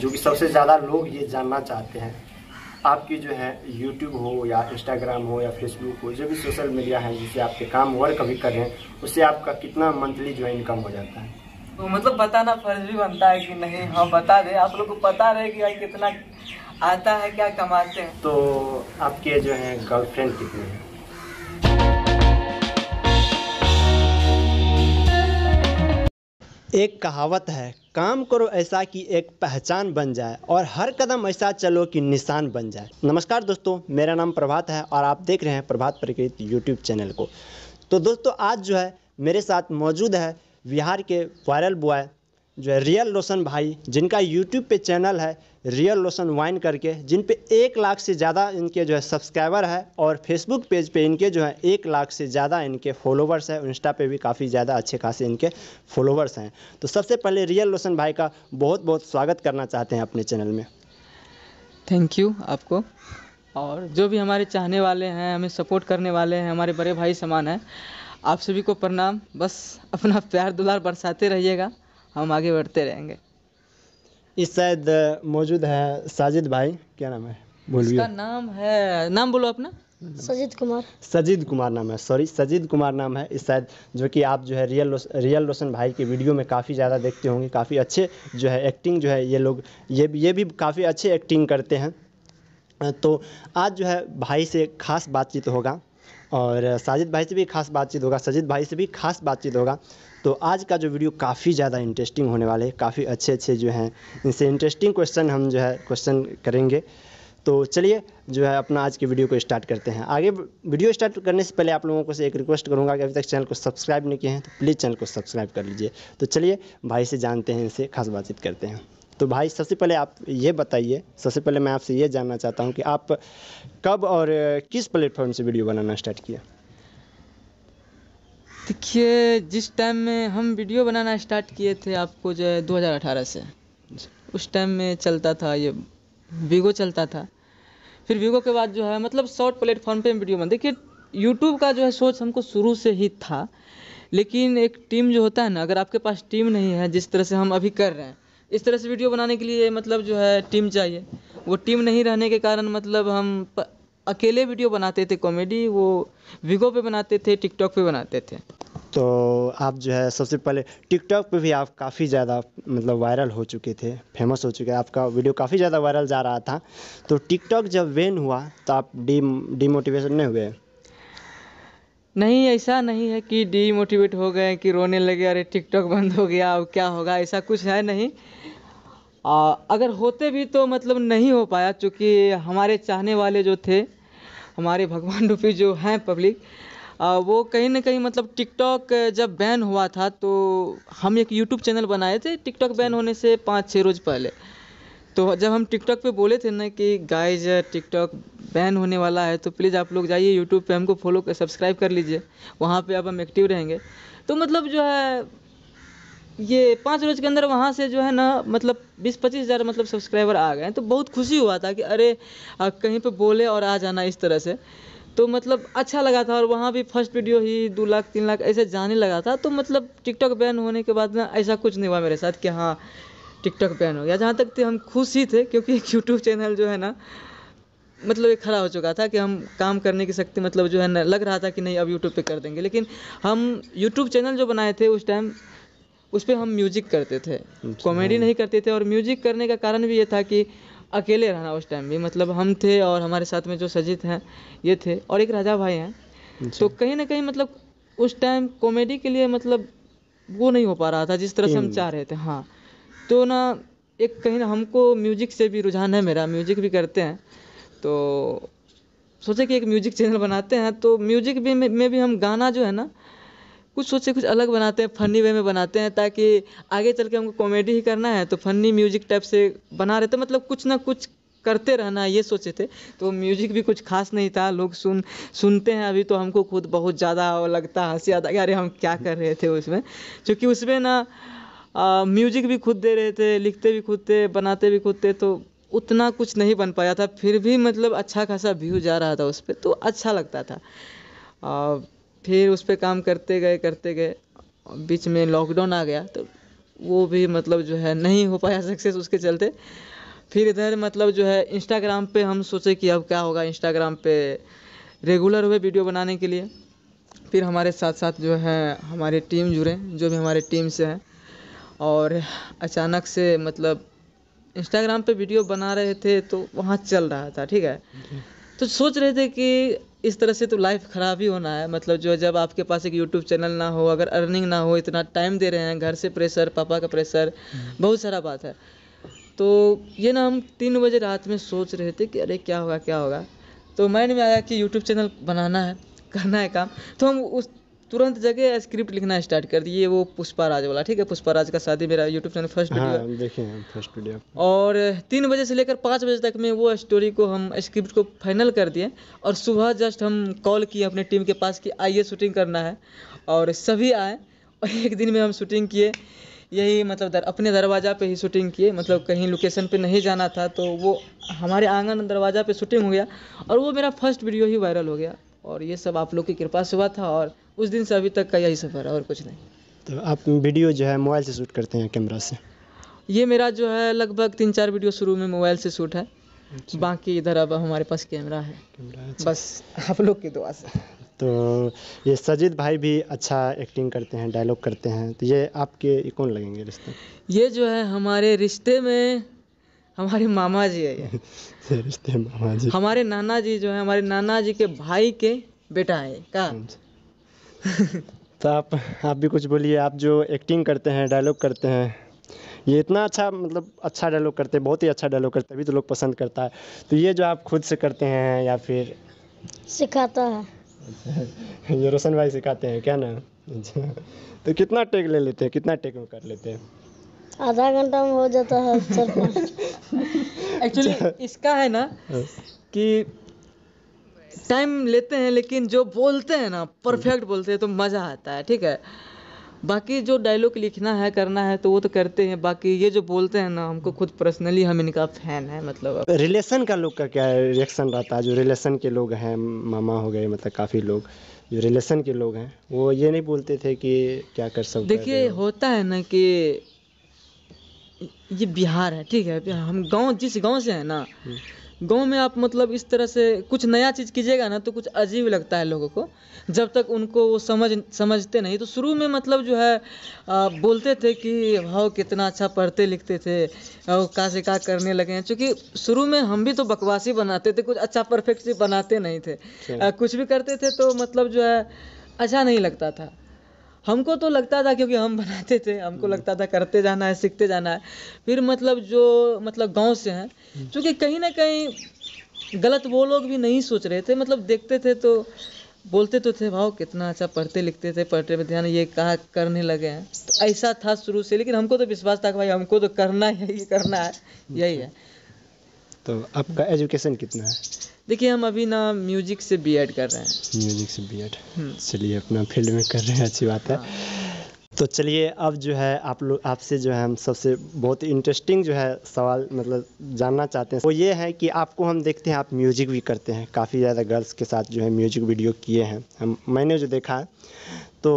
जो कि सबसे ज़्यादा लोग ये जानना चाहते हैं आपकी जो है यूट्यूब हो या इंस्टाग्राम हो या फेसबुक हो जो भी सोशल मीडिया है जिससे आपके काम वर्क अभी कर रहे हैं उससे आपका कितना मंथली जो है इनकम हो जाता है तो मतलब बताना फर्ज भी बनता है कि नहीं हाँ बता दे आप लोग को पता रहे कि यार कितना आता है क्या कमाते हैं तो आपके जो है गर्लफ्रेंड कितने हैं एक कहावत है काम करो ऐसा कि एक पहचान बन जाए और हर कदम ऐसा चलो कि निशान बन जाए नमस्कार दोस्तों मेरा नाम प्रभात है और आप देख रहे हैं प्रभात प्रकृत यूट्यूब चैनल को तो दोस्तों आज जो है मेरे साथ मौजूद है बिहार के वायरल बॉय जो है रियल रोशन भाई जिनका यूट्यूब पे चैनल है रियल रोशन वाइन करके जिन पे एक लाख से ज़्यादा इनके जो है सब्सक्राइबर है और फेसबुक पेज पे इनके जो है एक लाख से ज़्यादा इनके फॉलोवर्स हैं इंस्टा पे भी काफ़ी ज़्यादा अच्छे खासे इनके फॉलोवर्स हैं तो सबसे पहले रियल रोशन भाई का बहुत बहुत स्वागत करना चाहते हैं अपने चैनल में थैंक यू आपको और जो भी हमारे चाहने वाले हैं हमें सपोर्ट करने वाले हैं हमारे बड़े भाई समान हैं आप सभी को प्रणाम बस अपना प्यार दुलार बरसाते रहिएगा हम आगे बढ़ते रहेंगे इस शायद मौजूद है साजिद भाई क्या नाम है बोलिए इसका नाम है नाम बोलो अपना सजिद कुमार सजिद कुमार नाम है सॉरी सजिद कुमार नाम है इस शायद जो कि आप जो है रियल रोस, रियल रोशन भाई के वीडियो में काफ़ी ज़्यादा देखते होंगे काफ़ी अच्छे जो है एक्टिंग जो है ये लोग ये ये भी काफ़ी अच्छे एक्टिंग करते हैं तो आज जो है भाई से खास बातचीत होगा और साजिद भाई से भी खास बातचीत होगा सजिद भाई से भी खास बातचीत होगा तो आज का जो वीडियो काफ़ी ज़्यादा इंटरेस्टिंग होने वाले है काफ़ी अच्छे अच्छे जो हैं इनसे इंटरेस्टिंग क्वेश्चन हम जो है क्वेश्चन करेंगे तो चलिए जो है अपना आज के वीडियो को स्टार्ट करते हैं आगे वीडियो स्टार्ट करने से पहले आप लोगों को से एक रिक्वेस्ट करूंगा कि अभी तक चैनल को सब्सक्राइब नहीं किए हैं तो प्लीज़ चैनल को सब्सक्राइब कर लीजिए तो चलिए भाई से जानते हैं इनसे खास बातचीत करते हैं तो भाई सबसे पहले आप ये बताइए सबसे पहले मैं आपसे ये जानना चाहता हूँ कि आप कब और किस प्लेटफॉर्म से वीडियो बनाना स्टार्ट किया देखिए जिस टाइम में हम वीडियो बनाना स्टार्ट किए थे आपको जो है दो से उस टाइम में चलता था ये वीगो चलता था फिर वीगो के बाद जो है मतलब शॉर्ट प्लेटफॉर्म पे वीडियो बन देखिए यूट्यूब का जो है सोच हमको शुरू से ही था लेकिन एक टीम जो होता है ना अगर आपके पास टीम नहीं है जिस तरह से हम अभी कर रहे हैं इस तरह से वीडियो बनाने के लिए मतलब जो है टीम चाहिए वो टीम नहीं रहने के कारण मतलब हम प, अकेले वीडियो बनाते थे कॉमेडी वो वीगो पे बनाते थे टिकटॉक पे बनाते थे तो आप जो है सबसे पहले टिकटॉक पे भी आप काफ़ी ज़्यादा मतलब वायरल हो चुके थे फेमस हो चुके आपका वीडियो काफ़ी ज़्यादा वायरल जा रहा था तो टिकटॉक जब वेन हुआ तो आप डी डिमोटिवेशन नहीं हुए नहीं ऐसा नहीं है कि डीमोटिवेट हो गए कि रोने लगे अरे टिकटॉक बंद हो गया अब क्या होगा ऐसा कुछ है नहीं आ, अगर होते भी तो मतलब नहीं हो पाया क्योंकि हमारे चाहने वाले जो थे हमारे भगवान रूपी जो हैं पब्लिक आ, वो कहीं ना कहीं मतलब टिकटॉक जब बैन हुआ था तो हम एक यूट्यूब चैनल बनाए थे टिकटॉक बैन होने से पाँच छः रोज़ पहले तो जब हम टिकटॉक पे बोले थे ना कि गाइज टिकटॉक बैन होने वाला है तो प्लीज़ आप लोग जाइए यूट्यूब पे हमको फॉलो कर सब्सक्राइब कर लीजिए वहाँ पे अब हम एक्टिव रहेंगे तो मतलब जो है ये पाँच रोज़ के अंदर वहाँ से जो है ना मतलब बीस पच्चीस हज़ार मतलब सब्सक्राइबर आ गए तो बहुत खुशी हुआ था कि अरे कहीं पे बोले और आ जाना इस तरह से तो मतलब अच्छा लगा था और वहाँ भी फर्स्ट वीडियो ही दो लाख तीन लाख ऐसे जाने लगा था तो मतलब टिकटॉक बैन होने के बाद ना ऐसा कुछ नहीं हुआ मेरे साथ कि हाँ टिकटॉक बैन हो गया जहाँ तक थे हम खुश ही थे क्योंकि एक यूट्यूब चैनल जो है ना मतलब ये खड़ा हो चुका था कि हम काम करने की शक्ति मतलब जो है ना लग रहा था कि नहीं अब यूट्यूब पे कर देंगे लेकिन हम यूट्यूब चैनल जो बनाए थे उस टाइम उस पर हम म्यूजिक करते थे कॉमेडी अच्छा। नहीं करते थे और म्यूजिक करने का कारण भी ये था कि अकेले रहना उस टाइम भी मतलब हम थे और हमारे साथ में जो सजित हैं ये थे और एक राजा भाई हैं अच्छा। तो कहीं ना कहीं मतलब उस टाइम कॉमेडी के लिए मतलब वो नहीं हो पा रहा था जिस तरह से हम हम्म। चाह रहे थे हाँ तो ना एक कहीं ना हमको म्यूजिक से भी रुझान है मेरा म्यूजिक भी करते हैं तो सोचे कि एक म्यूजिक चैनल बनाते हैं तो म्यूजिक भी में, में भी हम गाना जो है ना कुछ सोचे कुछ अलग बनाते हैं फनी वे में बनाते हैं ताकि आगे चल के हमको कॉमेडी ही करना है तो फनी म्यूजिक टाइप से बना रहे थे मतलब कुछ ना कुछ करते रहना ये सोचे थे तो म्यूजिक भी कुछ खास नहीं था लोग सुन सुनते हैं अभी तो हमको खुद बहुत ज़्यादा लगता हंसी आता अरे हम क्या कर रहे थे उसमें क्योंकि उसमें ना म्यूजिक भी खुद दे रहे थे लिखते भी खुद थे बनाते भी खुद थे तो उतना कुछ नहीं बन पाया था फिर भी मतलब अच्छा खासा व्यू जा रहा था उस पर तो अच्छा लगता था आ, फिर उस पर काम करते गए करते गए बीच में लॉकडाउन आ गया तो वो भी मतलब जो है नहीं हो पाया सक्सेस उसके चलते फिर इधर मतलब जो है इंस्टाग्राम पे हम सोचे कि अब क्या होगा इंस्टाग्राम पे रेगुलर हुए वीडियो बनाने के लिए फिर हमारे साथ साथ जो है हमारी टीम जुड़े जो भी हमारे टीम से हैं और अचानक से मतलब इंस्टाग्राम पे वीडियो बना रहे थे तो वहाँ चल रहा था ठीक है तो सोच रहे थे कि इस तरह से तो लाइफ ख़राब ही होना है मतलब जो जब आपके पास एक यूट्यूब चैनल ना हो अगर अर्निंग ना हो इतना टाइम दे रहे हैं घर से प्रेशर पापा का प्रेशर हम्म। बहुत सारा बात है तो ये ना हम तीन बजे रात में सोच रहे थे कि अरे क्या होगा क्या होगा तो माइंड में आया कि यूट्यूब चैनल बनाना है करना है काम तो हम उस तुरंत जगह स्क्रिप्ट लिखना स्टार्ट कर दिए वो पुष्पा राज वाला ठीक है पुष्पा राज का शादी मेरा यूट्यूब चैनल फर्स्ट वीडियो देखिए फर्स्ट वीडियो और तीन बजे से लेकर पाँच बजे तक में वो स्टोरी को हम स्क्रिप्ट को फाइनल कर दिए और सुबह जस्ट हम कॉल किए अपने टीम के पास कि आइए शूटिंग करना है और सभी आए और एक दिन में हम शूटिंग किए यही मतलब दर, अपने दरवाज़ा पे ही शूटिंग किए मतलब कहीं लोकेशन पे नहीं जाना था तो वो हमारे आंगन दरवाज़ा पे शूटिंग हो गया और वो मेरा फर्स्ट वीडियो ही वायरल हो गया और ये सब आप लोग की कृपा से हुआ था और उस दिन से अभी तक का यही सफ़र है और कुछ नहीं तो आप वीडियो जो है मोबाइल से शूट करते हैं कैमरा से ये मेरा जो है लगभग तीन चार वीडियो शुरू में मोबाइल से शूट है अच्छा। बाकी इधर अब हमारे पास कैमरा है अच्छा। बस आप लोग की दुआ से तो ये सजिद भाई भी अच्छा एक्टिंग करते हैं डायलॉग करते हैं तो ये आपके कौन लगेंगे रिश्ते ये जो है हमारे रिश्ते में हमारे मामा जी है ये रिश्ते मामा जी हमारे नाना जी जो है हमारे नाना जी के भाई के बेटा है का अच्छा। तो आप आप भी कुछ बोलिए आप जो एक्टिंग करते हैं डायलॉग करते हैं ये इतना अच्छा मतलब अच्छा डायलॉग करते हैं बहुत ही अच्छा डायलॉग करते हैं अभी तो लोग पसंद करता है तो ये जो आप खुद से करते हैं या फिर सिखाता है अच्छा, ये रोशन भाई सिखाते हैं क्या ना अच्छा, तो कितना टेक ले लेते हैं कितना टेक में कर लेते हैं आधा घंटा में हो जाता है एक्चुअली अच्छा। इसका है ना हाँ। कि टाइम लेते हैं लेकिन जो बोलते हैं ना परफेक्ट हम्म। बोलते हैं तो मज़ा आता है ठीक है बाकी जो डायलॉग लिखना है करना है तो वो तो करते हैं बाकी ये जो बोलते हैं ना हमको खुद पर्सनली हम इनका फैन है मतलब रिलेशन का लोग का क्या रिएक्शन रहता है जो रिलेशन के लोग हैं मामा हो गए मतलब काफ़ी लोग जो रिलेशन के लोग हैं वो ये नहीं बोलते थे कि क्या कर सकते देखिए होता है ना कि ये बिहार है ठीक है हम गांव जिस गांव से है ना हम्म। गांव में आप मतलब इस तरह से कुछ नया चीज़ कीजिएगा ना तो कुछ अजीब लगता है लोगों को जब तक उनको वो समझ समझते नहीं तो शुरू में मतलब जो है आ, बोलते थे कि भाव कितना अच्छा पढ़ते लिखते थे और का से कहा करने लगे हैं चूँकि शुरू में हम भी तो बकवासी बनाते थे कुछ अच्छा परफेक्ट बनाते नहीं थे आ, कुछ भी करते थे तो मतलब जो है अच्छा नहीं लगता था हमको तो लगता था क्योंकि हम बनाते थे हमको हम्म। लगता था करते जाना है सीखते जाना है फिर मतलब जो मतलब गांव से हैं हम्म। क्योंकि कहीं ना कहीं गलत वो लोग भी नहीं सोच रहे थे मतलब देखते थे तो बोलते तो थे भाव कितना अच्छा पढ़ते लिखते थे पढ़ते में ध्यान ये कहा करने लगे हैं तो ऐसा था शुरू से लेकिन हमको तो विश्वास था कि भाई हमको तो करना है ये करना है यही अच्छा। है तो आपका एजुकेशन कितना है देखिए हम अभी ना म्यूजिक से एड कर रहे हैं म्यूजिक से बी एड हम्म। चलिए अपना फील्ड में कर रहे हैं अच्छी बात है हाँ। तो चलिए अब जो है आप लोग आपसे जो है हम सबसे बहुत इंटरेस्टिंग जो है सवाल मतलब जानना चाहते हैं वो ये है कि आपको हम देखते हैं आप म्यूजिक भी करते हैं काफ़ी ज़्यादा गर्ल्स के साथ जो है म्यूजिक वीडियो किए हैं हम मैंने जो देखा है तो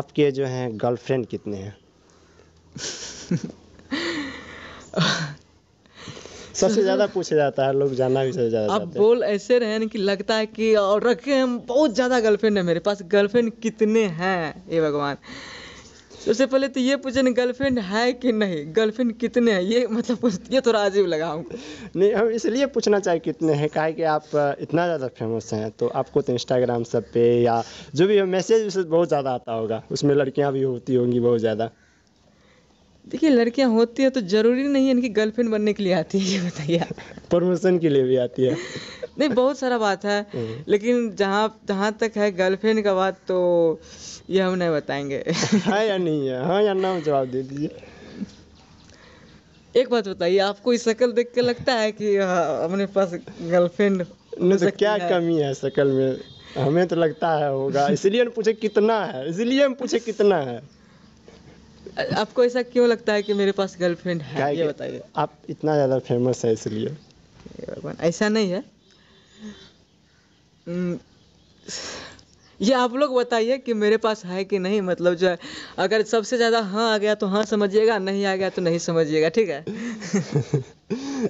आपके जो हैं गर्लफ्रेंड कितने हैं सबसे ज्यादा पूछा जाता है लोग जाना भी सबसे ज्यादा अब बोल ऐसे रहे कि लगता है कि और रखे हम बहुत ज्यादा गर्लफ्रेंड है मेरे पास गर्लफ्रेंड कितने हैं ये भगवान सबसे पहले तो ये पूछे ना गर्लफ्रेंड है कि नहीं गर्लफ्रेंड कितने हैं ये मतलब ये थोड़ा अजीब लगा हूँ नहीं हम इसलिए पूछना चाहे कितने हैं काहे कि आप इतना ज़्यादा फेमस हैं तो आपको तो इंस्टाग्राम सब पे या जो भी मैसेज बहुत ज़्यादा आता होगा उसमें लड़कियाँ भी होती होंगी बहुत ज़्यादा देखिए लड़कियां होती हैं तो ज़रूरी नहीं है इनकी गर्लफ्रेंड बनने के लिए आती है ये बताइए प्रमोशन के लिए भी आती है नहीं बहुत सारा बात है हम्म। लेकिन जहाँ जहाँ तक है गर्लफ्रेंड का बात तो ये हम नहीं बताएंगे है या नहीं है हाँ या ना जवाब दे दीजिए एक बात बताइए आपको इस शक्ल देख के लगता है कि हाँ, अपने पास गर्लफ्रेंड तो क्या है? कमी है शक्ल में हमें तो लगता है होगा इसलिए पूछे कितना है इसलिए हम पूछे कितना है आपको ऐसा क्यों लगता है कि मेरे पास गर्लफ्रेंड है ये बताइए आप इतना ज़्यादा फेमस है इसलिए भगवान ऐसा नहीं है हम्म, ये आप लोग बताइए कि मेरे पास है कि नहीं मतलब जो है अगर सबसे ज़्यादा हाँ आ गया तो हाँ समझिएगा नहीं आ गया तो नहीं समझिएगा ठीक है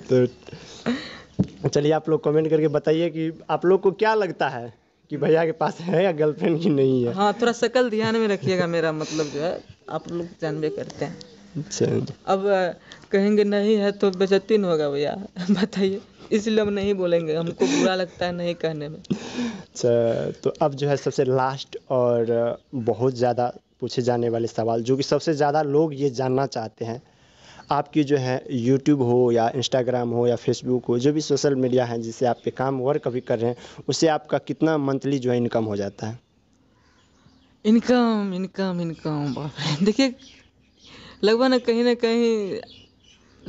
तो चलिए आप लोग कमेंट करके बताइए कि आप लोग को क्या लगता है कि भैया के पास है या गर्लफ्रेंड की नहीं है हाँ थोड़ा शकल ध्यान में रखिएगा मेरा मतलब जो है आप लोग जानबे करते हैं अच्छा। अब कहेंगे नहीं है तो बेजती होगा भैया बताइए इसलिए हम नहीं बोलेंगे हमको बुरा लगता है नहीं कहने में अच्छा तो अब जो है सबसे लास्ट और बहुत ज़्यादा पूछे जाने वाले सवाल जो कि सबसे ज़्यादा लोग ये जानना चाहते हैं आपकी जो है यूट्यूब हो या इंस्टाग्राम हो या फेसबुक हो जो भी सोशल मीडिया है जिससे आप पे काम वर्क अभी कर रहे हैं उससे आपका कितना मंथली जो है इनकम हो जाता है इनकम इनकम इनकम देखिए लगभग ना कहीं ना कहीं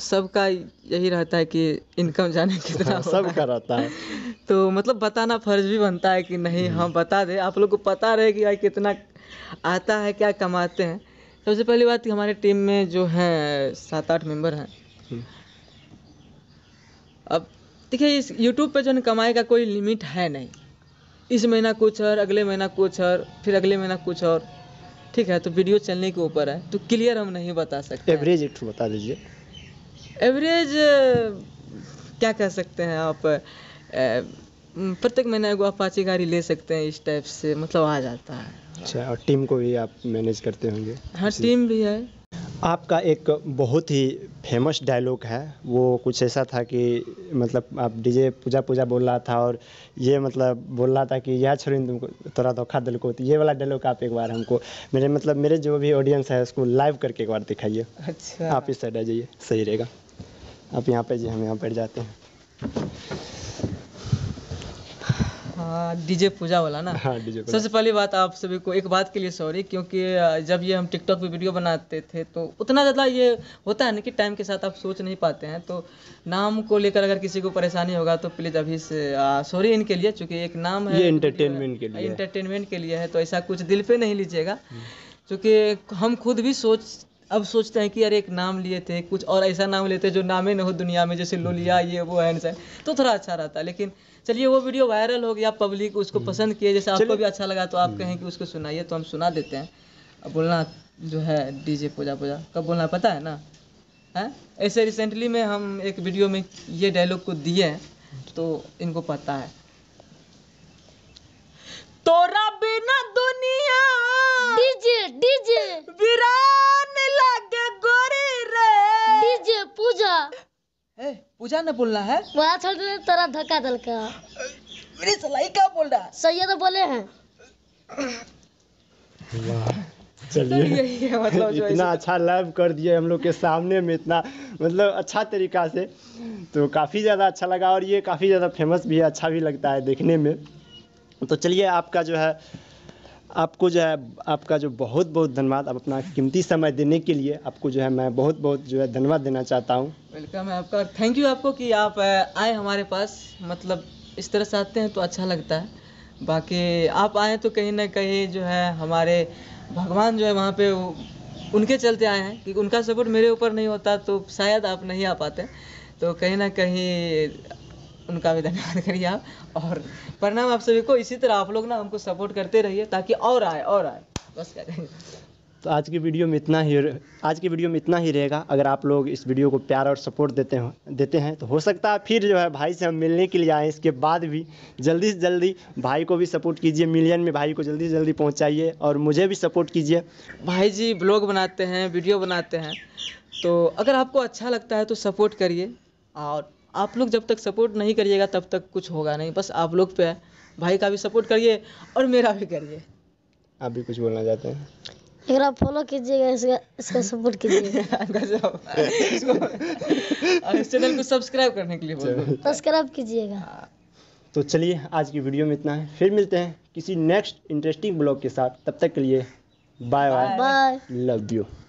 सबका यही रहता है कि इनकम जाने कितना हाँ, सबका रहता है तो मतलब बताना फर्ज भी बनता है कि नहीं हम हम्म। हाँ, बता दें आप लोग को पता रहे कि भाई कितना आता है क्या कमाते हैं सबसे पहली बात कि हमारे टीम में जो है सात आठ मेंबर हैं हम्म। अब देखिए इस यूट्यूब पे जो है कमाई का कोई लिमिट है नहीं इस महीना कुछ और अगले महीना कुछ और फिर अगले महीना कुछ और ठीक है तो वीडियो चलने के ऊपर है तो क्लियर हम नहीं बता सकते एवरेज एक बता दीजिए एवरेज क्या कह सकते हैं आप प्रत्येक महीना एगो अपाची गाड़ी ले सकते हैं इस टाइप से मतलब आ जाता है अच्छा और टीम को भी आप मैनेज करते होंगे हाँ टीम भी है आपका एक बहुत ही फेमस डायलॉग है वो कुछ ऐसा था कि मतलब आप डीजे पूजा पूजा बोल रहा था और ये मतलब बोल रहा था कि यह छोड़ी तुमको थोड़ा धोखा तो दिल को तो ये वाला डायलॉग आप एक बार हमको मेरे मतलब मेरे जो भी ऑडियंस है उसको लाइव करके एक बार दिखाइए अच्छा आप इस साइड आ जाइए सही रहेगा आप यहाँ पर जी हम यहाँ बैठ जाते हैं डीजे हाँ, पूजा वाला ना हाँ सबसे पहली बात आप सभी को एक बात के लिए सॉरी क्योंकि जब ये हम टिकटॉक पे वीडियो बनाते थे तो उतना ज़्यादा ये होता है ना कि टाइम के साथ आप सोच नहीं पाते हैं तो नाम को लेकर अगर किसी को परेशानी होगा तो प्लीज़ अभी से सॉरी इनके लिए चूँकि एक नाम है इंटरटेनमेंट के लिए इंटरटेनमेंट के लिए है तो ऐसा कुछ दिल पे नहीं लीजिएगा हम्म। चूँकि हम खुद भी सोच अब सोचते हैं कि यार एक नाम लिए थे कुछ और ऐसा नाम लेते जो नाम ही ना हो दुनिया में जैसे लोलिया ये वो है तो थोड़ा अच्छा रहता लेकिन चलिए वो वीडियो वायरल हो गया पब्लिक उसको हम्म। पसंद किए जैसे आपको भी अच्छा लगा तो आप हम्म। कहें कि उसको सुनाइए तो हम सुना देते हैं अब बोलना जो है डीजे पूजा पूजा कब बोलना पता है ना है ऐसे रिसेंटली में हम एक वीडियो में ये डायलॉग को दिए हैं तो इनको पता है तोरा बिना दुनिया पूजा ने बोलना है वहाँ छोड़ दे तेरा धक्का दल का मेरी सलाई क्या बोल रहा सैयद तो बोले हैं वाह चलिए तो मतलब इतना अच्छा लाइव कर दिए हम लोग के सामने में इतना मतलब अच्छा तरीका से तो काफ़ी ज़्यादा अच्छा लगा और ये काफ़ी ज़्यादा फेमस भी है अच्छा भी लगता है देखने में तो चलिए आपका जो है आपको जो है आपका जो बहुत बहुत धन्यवाद आप अपना कीमती समय देने के लिए आपको जो है मैं बहुत बहुत जो है धन्यवाद देना चाहता हूँ वेलकम है आपका थैंक यू आपको कि आप आए हमारे पास मतलब इस तरह से आते हैं तो अच्छा लगता है बाकी आप आए तो कहीं ना कहीं जो है हमारे भगवान जो है वहाँ पे उनके चलते आए हैं कि उनका सपोर्ट मेरे ऊपर नहीं होता तो शायद आप नहीं आ पाते तो कहीं ना कहीं उनका भी धन्यवाद करिए आप और प्रणाम आप सभी को इसी तरह आप लोग ना हमको सपोर्ट करते रहिए ताकि और आए और आए बस क्या कहेंगे तो आज की वीडियो में इतना ही आज की वीडियो में इतना ही रहेगा अगर आप लोग इस वीडियो को प्यार और सपोर्ट देते हो देते हैं तो हो सकता है फिर जो है भाई से हम मिलने के लिए आएँ इसके बाद भी जल्दी से जल्दी भाई को भी सपोर्ट कीजिए मिलियन में भाई को जल्दी से जल्दी पहुँचाइए और मुझे भी सपोर्ट कीजिए भाई जी ब्लॉग बनाते हैं वीडियो बनाते हैं तो अगर आपको अच्छा लगता है तो सपोर्ट करिए और आप लोग जब तक सपोर्ट नहीं करिएगा तब तक कुछ होगा नहीं बस आप लोग पे भाई का भी सपोर्ट करिए और मेरा भी करिए आप भी कुछ बोलना चाहते हैं आप फॉलो कीजिएगा इसका इसका सपोर्ट कीजिएगा हाँ, और इस चैनल को सब्सक्राइब करने के लिए बोल सब्सक्राइब कीजिएगा हाँ। तो चलिए आज की वीडियो में इतना है फिर मिलते हैं किसी नेक्स्ट इंटरेस्टिंग ब्लॉग के साथ तब तक के लिए बाय बाय लव यू